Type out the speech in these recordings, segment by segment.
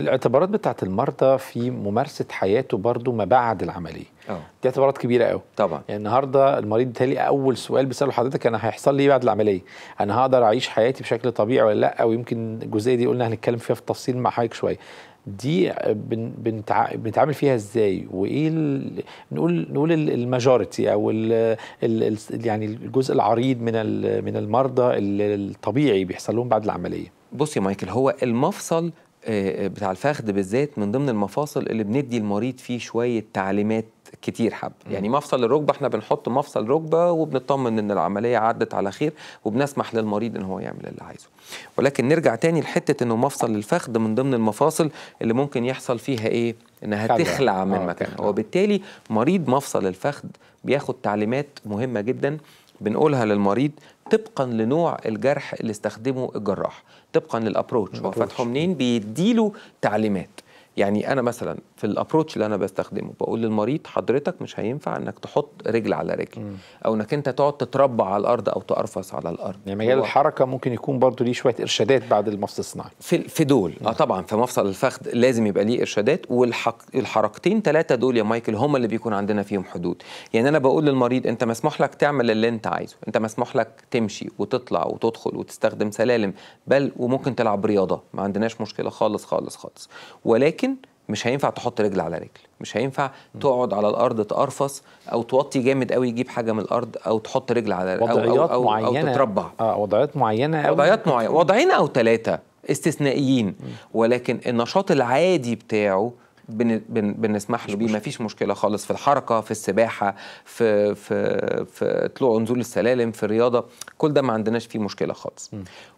الاعتبارات بتاعت المرضى في ممارسه حياته برضو ما بعد العمليه أوه. دي اعتبارات كبيره قوي طبعا يعني النهارده المريض بيتهيألي اول سؤال بيساله حضرتك انا هيحصل لي ايه بعد العمليه انا هقدر اعيش حياتي بشكل طبيعي ولا لا ويمكن الجزئيه دي قلنا هنتكلم فيها في التفصيل مع حضرتك شويه دي بنتع... بنتعامل فيها ازاي وايه ال... نقول نقول الماجورتي او ال... ال... يعني الجزء العريض من ال... من المرضى الطبيعي بيحصل لهم بعد العمليه بص يا مايكل هو المفصل آه، بتاع الفخذ بالذات من ضمن المفاصل اللي بندي المريض فيه شويه تعليمات كتير حب يعني مفصل الركبه احنا بنحط مفصل ركبه وبنطمن ان العمليه عدت على خير وبنسمح للمريض ان هو يعمل اللي عايزه ولكن نرجع تاني لحته انه مفصل الفخذ من ضمن المفاصل اللي ممكن يحصل فيها ايه انها تخلع من آه، مكانها آه. وبالتالي مريض مفصل الفخذ بياخد تعليمات مهمه جدا بنقولها للمريض طبقا لنوع الجرح اللي استخدمه الجراح طبقا للابروتش هو فتحه منين بيديله تعليمات يعني انا مثلا في الابروتش اللي انا بستخدمه بقول للمريض حضرتك مش هينفع انك تحط رجل على رجل م. او انك انت تقعد تتربع على الارض او تقرفص على الارض يعني مجال الحركه ممكن يكون برضو ليه شويه ارشادات بعد المفصل الصناعي في في دول م. اه طبعا في مفصل الفخذ لازم يبقى ليه ارشادات والحركتين ثلاثه دول يا مايكل هم اللي بيكون عندنا فيهم حدود يعني انا بقول للمريض انت مسموح لك تعمل اللي انت عايزه انت مسموح لك تمشي وتطلع وتدخل وتستخدم سلالم بل وممكن تلعب رياضه ما عندناش مشكله خالص خالص خالص ولكن ولكن مش هينفع تحط رجل على رجل مش هينفع تقعد على الارض تقرفص او توطي جامد قوي يجيب حاجه من الارض او تحط رجل على رجل وضعيات أو, أو, معينه او تتربع اه وضعيات معينه وضعيات معينه وضعين او ثلاثه استثنائيين ولكن النشاط العادي بتاعه بن بن بنسمح له بيه مفيش مشكله خالص في الحركه في السباحه في في في طلوع ونزول السلالم في الرياضه كل ده ما عندناش فيه مشكله خالص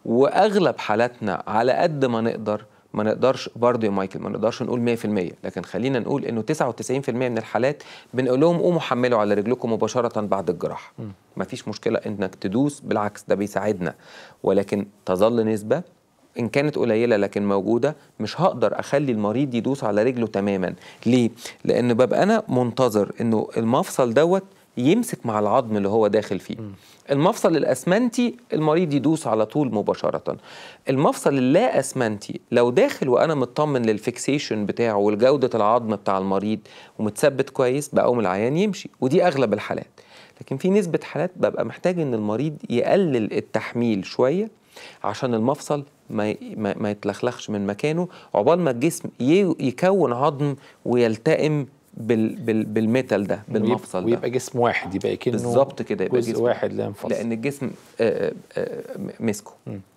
واغلب حالاتنا على قد ما نقدر ما نقدرش برضه يا مايكل ما نقدرش نقول 100% لكن خلينا نقول انه 99% من الحالات بنقول لهم قوموا حملوا على رجلكم مباشره بعد الجراحه ما فيش مشكله انك تدوس بالعكس ده بيساعدنا ولكن تظل نسبه ان كانت قليله لكن موجوده مش هقدر اخلي المريض يدوس على رجله تماما ليه لان ببقى انا منتظر انه المفصل دوت يمسك مع العظم اللي هو داخل فيه المفصل الاسمنتي المريض يدوس على طول مباشره المفصل اللا اسمنتي لو داخل وانا مطمن للفيكسيشن بتاعه والجوده العظم بتاع المريض ومتثبت كويس بقوم العيان يمشي ودي اغلب الحالات لكن في نسبه حالات ببقى محتاج ان المريض يقلل التحميل شويه عشان المفصل ما, ما يتلخلخش من مكانه عقبال ما الجسم يكون عظم ويلتئم بال بال بالميتال ده بالمفصل ويبقى ده ويبقى جسم واحد يبقى كأنه بالظبط كده يبقى جزء جسم واحد لا ينفصل لأن الجسم مسكه آه، آه، آه،